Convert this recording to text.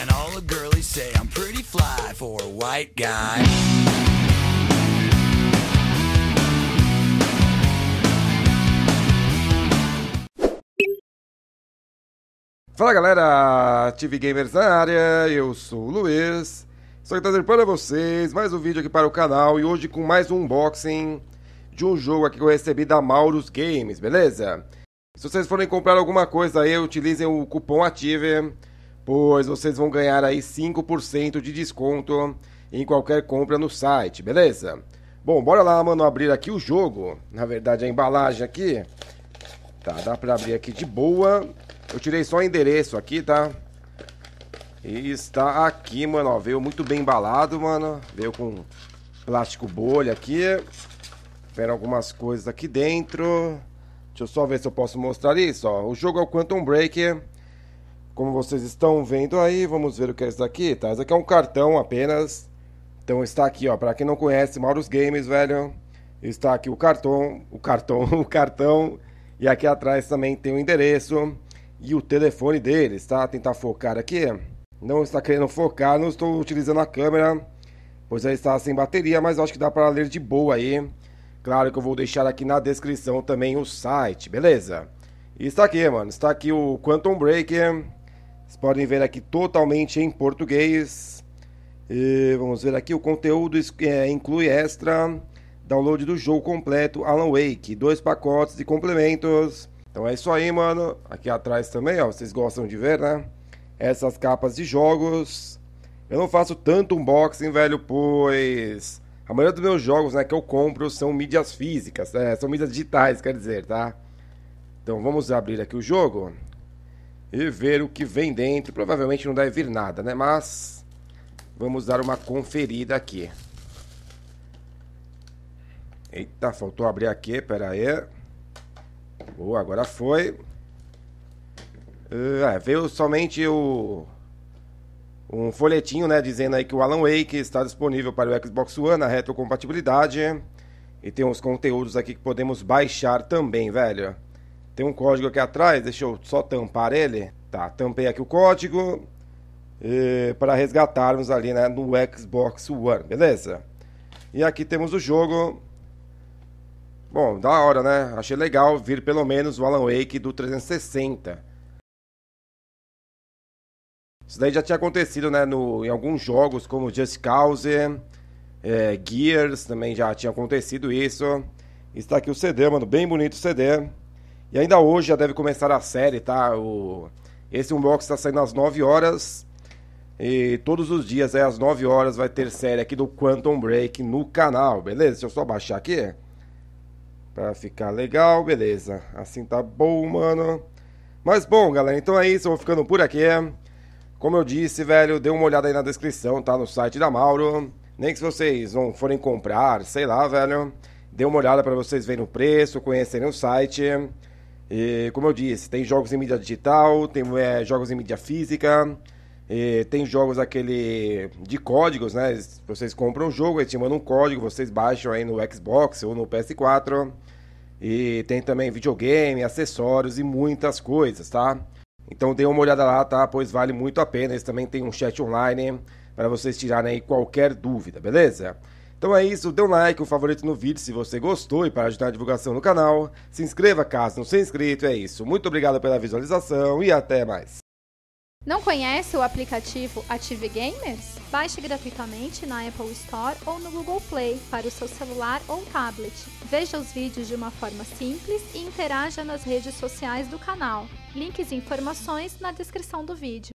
And all the girlies say I'm pretty fly for a white guy. Fala galera, TV Gamers na área, eu sou o Luiz, estou aqui trazendo para vocês mais um vídeo aqui para o canal e hoje com mais um unboxing de um jogo aqui que eu recebi da Maurus Games, beleza? Se vocês forem comprar alguma coisa aí, utilizem o cupom ATIVE pois vocês vão ganhar aí 5% de desconto em qualquer compra no site, beleza? Bom, bora lá, mano, abrir aqui o jogo. Na verdade, a embalagem aqui. Tá, dá pra abrir aqui de boa. Eu tirei só o endereço aqui, tá? E está aqui, mano, ó, Veio muito bem embalado, mano. Veio com plástico bolha aqui. Tiveram algumas coisas aqui dentro. Deixa eu só ver se eu posso mostrar isso, ó. O jogo é o Quantum Break. Como vocês estão vendo aí, vamos ver o que é isso daqui, tá? Isso aqui é um cartão apenas. Então está aqui, ó, para quem não conhece, Mauros Games, velho. Está aqui o cartão, o cartão, o cartão. E aqui atrás também tem o endereço e o telefone deles, tá? Tentar focar aqui. Não está querendo focar, não estou utilizando a câmera, pois ela está sem bateria, mas acho que dá para ler de boa aí. Claro que eu vou deixar aqui na descrição também o site, beleza? E está aqui, mano. Está aqui o Quantum Break. Vocês podem ver aqui totalmente em português. E vamos ver aqui, o conteúdo é, inclui extra, download do jogo completo Alan Wake, dois pacotes de complementos. Então é isso aí, mano. Aqui atrás também, ó, vocês gostam de ver, né? Essas capas de jogos. Eu não faço tanto unboxing, velho, pois a maioria dos meus jogos, né, que eu compro são mídias físicas, é, são mídias digitais, quer dizer, tá? Então vamos abrir aqui o jogo e ver o que vem dentro. Provavelmente não deve vir nada, né? Mas vamos dar uma conferida aqui. Eita, faltou abrir aqui, pera aí. Boa, agora foi. Uh, é, veio somente o um folhetinho, né, dizendo aí que o Alan Wake está disponível para o Xbox One na retrocompatibilidade e tem uns conteúdos aqui que podemos baixar também, velho. Tem um código aqui atrás, deixa eu só tampar ele. Tá, tampei aqui o código para resgatarmos ali né, no Xbox One, beleza? E aqui temos o jogo. Bom, da hora, né? Achei legal vir pelo menos o Alan Wake do 360. Isso daí já tinha acontecido né, no, em alguns jogos, como Just Cause, é, Gears, também já tinha acontecido isso. Está aqui o CD, mano, bem bonito o CD. E ainda hoje já deve começar a série, tá? O... Esse unboxing está saindo às 9 horas. E todos os dias, é, às 9 horas, vai ter série aqui do Quantum Break no canal, beleza? Deixa eu só baixar aqui. É. Pra ficar legal, beleza. Assim tá bom, mano. Mas bom, galera, então é isso. Eu vou ficando por aqui. É. Como eu disse, velho, dê uma olhada aí na descrição, tá? No site da Mauro. Nem que se vocês não forem comprar, sei lá, velho. Dê uma olhada para vocês verem o preço, conhecerem o site. E, como eu disse, tem jogos em mídia digital, tem é, jogos em mídia física, e, tem jogos aquele de códigos, né? Vocês compram um jogo, eles te mandam um código, vocês baixam aí no Xbox ou no PS4. E tem também videogame, acessórios e muitas coisas, tá? Então dê uma olhada lá, tá? Pois vale muito a pena. Eles também tem um chat online para vocês tirarem aí qualquer dúvida, beleza? Então é isso, dê um like, um favorito no vídeo se você gostou e para ajudar a divulgação no canal. Se inscreva caso não seja inscrito, é isso. Muito obrigado pela visualização e até mais. Não conhece o aplicativo Ative Gamers? Baixe gratuitamente na Apple Store ou no Google Play para o seu celular ou tablet. Veja os vídeos de uma forma simples e interaja nas redes sociais do canal. Links e informações na descrição do vídeo.